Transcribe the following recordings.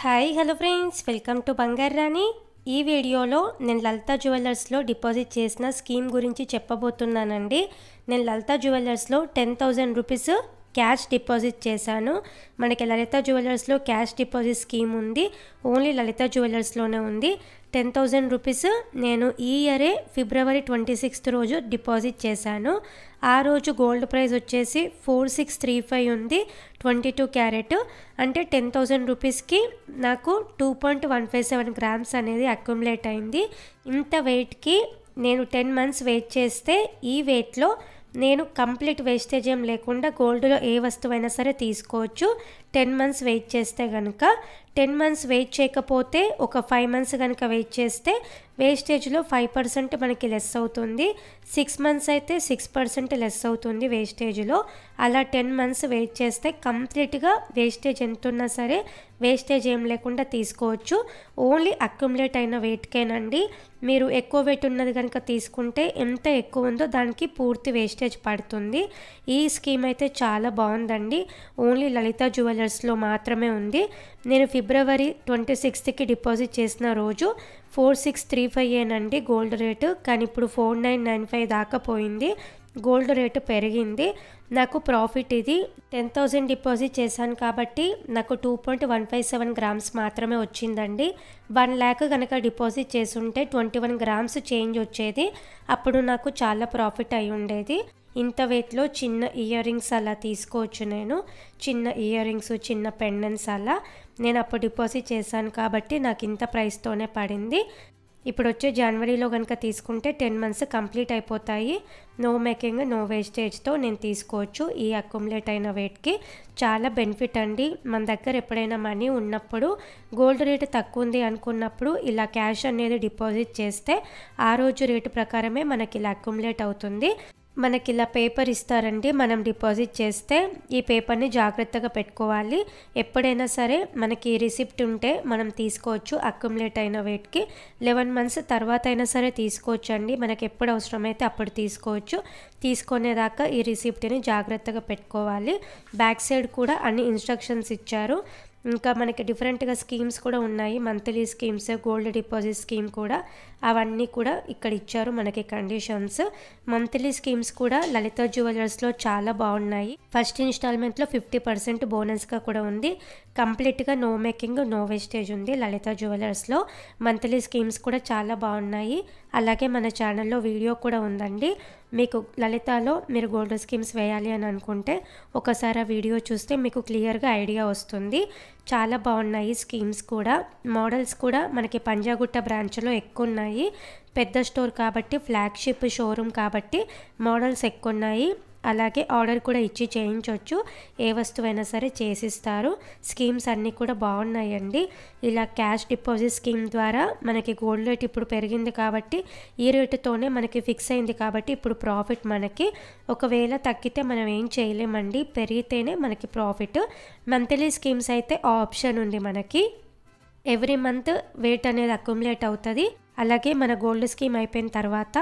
hi hello friends welcome to Bangaru Rani ఈ వీడియోలో నేను లలిత జ్యువెలర్స్లో డిపాజిట్ చేసిన స్కీమ్ గురించి చెప్పబోతున్నానండి నేను లలిత జ్యువెలర్స్లో ten thousand rupees cash deposit చేశాను మనకి లలిత జ్యువెలర్స్లో క్యాష్ డిపాజిట్ స్కీమ్ ఉంది ఓన్లీ లలిత జ్యువెలర్స్లోనే ఉంది టెన్ థౌజండ్ రూపీస్ నేను ఈ ఇయరే ఫిబ్రవరి ట్వంటీ సిక్స్త్ రోజు డిపాజిట్ చేశాను ఆ రోజు గోల్డ్ ప్రైస్ వచ్చేసి ఫోర్ సిక్స్ త్రీ ఫైవ్ ఉంది ట్వంటీ టూ క్యారెట్ అంటే టెన్ థౌజండ్ రూపీస్కి నాకు two point one five seven grams అనేది అక్యుమిలేట్ అయింది ఇంత వెయిట్కి నేను టెన్ మంత్స్ వెయిట్ చేస్తే ఈ వెయిట్లో నేను కంప్లీట్ వేస్టేజ్ ఏం లేకుండా గోల్డ్లో ఏ వస్తువైనా సరే తీసుకోవచ్చు టెన్ మంత్స్ వెయిట్ చేస్తే కనుక టెన్ మంత్స్ వెయిట్ చేయకపోతే ఒక ఫైవ్ మంత్స్ కనుక వెయిట్ చేస్తే వేస్టేజ్లో ఫైవ్ పర్సెంట్ మనకి లెస్ అవుతుంది సిక్స్ మంత్స్ అయితే సిక్స్ పర్సెంట్ లెస్ అవుతుంది వేస్టేజ్లో అలా టెన్ మంత్స్ వెయిట్ చేస్తే కంప్లీట్గా వేస్టేజ్ ఎంత ఉన్నా సరే వేస్టేజ్ ఏం లేకుండా తీసుకోవచ్చు ఓన్లీ అక్యుములేట్ అయిన వెయిట్కేనండి మీరు ఎక్కువ వెయిట్ ఉన్నది కనుక తీసుకుంటే ఎంత ఎక్కువ ఉందో దానికి పూర్తి వేస్టేజ్ పడుతుంది ఈ స్కీమ్ అయితే చాలా బాగుందండి ఓన్లీ లలిత జ్యువెలర్స్ డ్రెస్లో మాత్రమే ఉంది నేను ఫిబ్రవరి ట్వంటీ సిక్స్త్కి డిపాజిట్ చేసిన రోజు ఫోర్ సిక్స్ త్రీ ఫైవ్ ఏనండి గోల్డ్ రేటు కానీ ఇప్పుడు ఫోర్ నైన్ నైన్ ఫైవ్ దాకా పోయింది గోల్డ్ రేటు పెరిగింది నాకు ప్రాఫిట్ ఇది టెన్ థౌజండ్ డిపాజిట్ చేశాను కాబట్టి నాకు two point one five seven grams మాత్రమే వచ్చిందండి వన్ ల్యాక్ కనుక డిపాజిట్ ఉంటే ట్వంటీ వన్ గ్రామ్స్ చేంజ్ వచ్చేది అప్పుడు నాకు చాలా ప్రాఫిట్ అయి ఉండేది ఇంత వెయిట్లో చిన్న ఇయర్ రింగ్స్ అలా తీసుకోవచ్చు నేను చిన్న ఇయర్ రింగ్స్ చిన్న పెండెన్స్ అలా నేను అప్పుడు డిపాజిట్ చేశాను కాబట్టి నాకు ఇంత ప్రైస్తోనే పడింది ఇప్పుడు వచ్చే జనవరిలో కనుక తీసుకుంటే టెన్ మంత్స్ కంప్లీట్ అయిపోతాయి నో మేకింగ్ నో వేస్టేజ్తో నేను తీసుకోవచ్చు ఈ అక్యుములేట్ అయిన వెయిట్కి చాలా బెనిఫిట్ అండి మన దగ్గర ఎప్పుడైనా మనీ ఉన్నప్పుడు గోల్డ్ రేటు తక్కువ ఉంది అనుకున్నప్పుడు ఇలా క్యాష్ అనేది డిపాజిట్ చేస్తే ఆ రోజు రేటు ప్రకారమే మనకి ఇలా అక్యుములేట్ అవుతుంది మనకి ఇలా పేపర్ ఇస్తారండి మనం డిపాజిట్ చేస్తే ఈ పేపర్ని జాగ్రత్తగా పెట్టుకోవాలి ఎప్పుడైనా సరే మనకి రిసిప్ట్ ఉంటే మనం తీసుకోవచ్చు అక్యుములేట్ అయిన వెయిట్కి లెవెన్ మంత్స్ తర్వాత అయినా సరే తీసుకోవచ్చు అండి మనకి ఎప్పుడు అవసరమైతే అప్పుడు తీసుకోవచ్చు తీసుకునేదాకా ఈ రిసిప్ట్ని జాగ్రత్తగా పెట్టుకోవాలి బ్యాక్ సైడ్ కూడా అన్ని ఇన్స్ట్రక్షన్స్ ఇచ్చారు ఇంకా మనకి డిఫరెంట్గా స్కీమ్స్ కూడా ఉన్నాయి monthly schemes gold deposit scheme కూడా అవన్నీ కూడా ఇక్కడ ఇచ్చారు మనకి కండిషన్స్ మంత్లీ స్కీమ్స్ కూడా లలిత జ్యువెలర్స్లో చాలా బాగున్నాయి ఫస్ట్ ఇన్స్టాల్మెంట్లో ఫిఫ్టీ పర్సెంట్ బోనస్గా కూడా ఉంది కంప్లీట్గా నో మేకింగ్ నో వేస్టేజ్ ఉంది లలిత జ్యువెలర్స్లో మంత్లీ స్కీమ్స్ కూడా చాలా బాగున్నాయి అలాగే మన ఛానల్లో వీడియో కూడా ఉందండి మీకు లలితాలో మీరు గోల్డ్ స్కీమ్స్ వేయాలి అని అనుకుంటే ఒకసారి ఆ వీడియో చూస్తే మీకు క్లియర్గా ఐడియా వస్తుంది చాలా బాగున్నాయి స్కీమ్స్ కూడా మోడల్స్ కూడా మనకి పంజాగుట్ట బ్రాంచ్లో ఎక్కువ ఉన్నాయి పెద్ద స్టోర్ కాబట్టి ఫ్లాగ్షిప్ షోరూమ్ కాబట్టి మోడల్స్ ఎక్కువ ఉన్నాయి అలాగే ఆర్డర్ కూడా ఇచ్చి చేయించవచ్చు ఏ వస్తువైనా సరే చేసిస్తారు స్కీమ్స్ అన్నీ కూడా బాగున్నాయండి ఇలా క్యాష్ డిపాజిట్ స్కీమ్ ద్వారా మనకి గోల్డ్ రేట్ ఇప్పుడు పెరిగింది కాబట్టి ఈ రేటుతోనే మనకి ఫిక్స్ అయింది కాబట్టి ఇప్పుడు ప్రాఫిట్ మనకి ఒకవేళ తగ్గితే మనం ఏం చేయలేమండి పెరిగితేనే మనకి ప్రాఫిట్ మంత్లీ స్కీమ్స్ అయితే ఆప్షన్ ఉంది మనకి ఎవ్రీ మంత్ వెయిట్ అనేది అక్యుములేట్ అవుతుంది అలాగే మన గోల్డ్ స్కీమ్ అయిపోయిన తర్వాత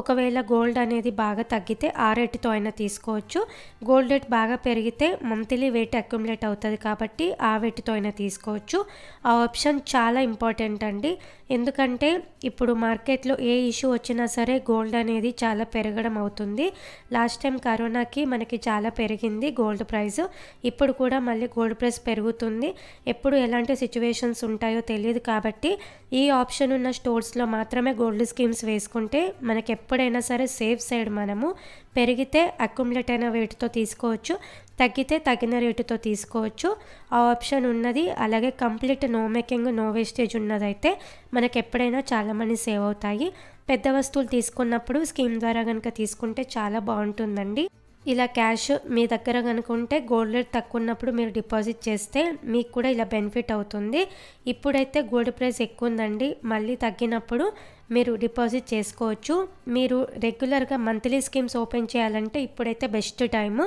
ఒకవేళ గోల్డ్ అనేది బాగా తగ్గితే ఆ రేటుతో అయినా తీసుకోవచ్చు గోల్డ్ రేట్ బాగా పెరిగితే మంత్లీ వెయిట్ అక్యుములేట్ అవుతుంది కాబట్టి ఆ వెయిట్తో అయినా తీసుకోవచ్చు ఆ ఆప్షన్ చాలా ఇంపార్టెంట్ అండి ఎందుకంటే ఇప్పుడు మార్కెట్లో ఏ ఇష్యూ వచ్చినా సరే గోల్డ్ అనేది చాలా పెరగడం అవుతుంది లాస్ట్ టైం కరోనాకి మనకి చాలా పెరిగింది గోల్డ్ ప్రైస్ ఇప్పుడు కూడా మళ్ళీ గోల్డ్ ప్రైస్ పెరుగుతుంది ఎప్పుడు ఎలాంటి సిచ్యువేషన్స్ ఉంటాయో తెలియదు కాబట్టి ఈ ఆప్షన్ ఉన్న స్టోర్స్ లో మాత్రమే గోల్డ్ స్కీమ్స్ వేసుకుంటే మనకి ఎప్పుడైనా సరే సేఫ్ సైడ్ మనము పెరిగితే అక్యుములేట్ అయిన రేటుతో తీసుకోవచ్చు తగ్గితే తగిన రేటుతో తీసుకోవచ్చు ఆ ఆప్షన్ ఉన్నది అలాగే complete no making no wastage ఉన్నదైతే మనకి ఎప్పుడైనా చాలా మనీ సేవ్ అవుతాయి పెద్ద వస్తువులు తీసుకున్నప్పుడు స్కీమ్ ద్వారా కనుక తీసుకుంటే చాలా బాగుంటుందండి ఇలా క్యాష్ మీ దగ్గర కనుక ఉంటే గోల్డ్ రేట్ తక్కువ ఉన్నప్పుడు మీరు డిపాజిట్ చేస్తే మీకు కూడా ఇలా బెనిఫిట్ అవుతుంది ఇప్పుడైతే గోల్డ్ ప్రైస్ ఎక్కువ ఉందండి మళ్ళీ తగ్గినప్పుడు మీరు డిపాజిట్ చేసుకోవచ్చు మీరు రెగ్యులర్గా మంత్లీ స్కీమ్స్ ఓపెన్ చేయాలంటే ఇప్పుడైతే బెస్ట్ టైము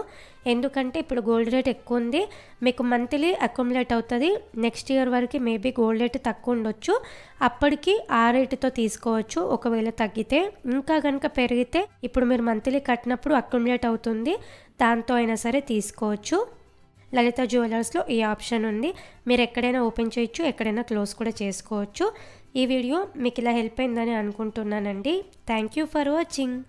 ఎందుకంటే ఇప్పుడు గోల్డ్ రేట్ ఎక్కువ ఉంది మీకు మంత్లీ అక్యుములేట్ అవుతుంది నెక్స్ట్ ఇయర్ వరకు మేబీ గోల్డ్ రేట్ తక్కువ ఉండొచ్చు అప్పటికి ఆ రేటుతో తీసుకోవచ్చు ఒకవేళ తగ్గితే ఇంకా కనుక పెరిగితే ఇప్పుడు మీరు మంత్లీ కట్టినప్పుడు అక్యుములేట్ అవుతుంది దాంతో అయినా సరే తీసుకోవచ్చు లలిత జ్యువెలర్స్లో ఈ ఆప్షన్ ఉంది మీరు ఎక్కడైనా ఓపెన్ చేయొచ్చు ఎక్కడైనా క్లోజ్ కూడా చేసుకోవచ్చు ఈ వీడియో మీకు ఇలా హెల్ప్ అయిందని అనుకుంటున్నానండి థ్యాంక్ యూ ఫర్ వాచింగ్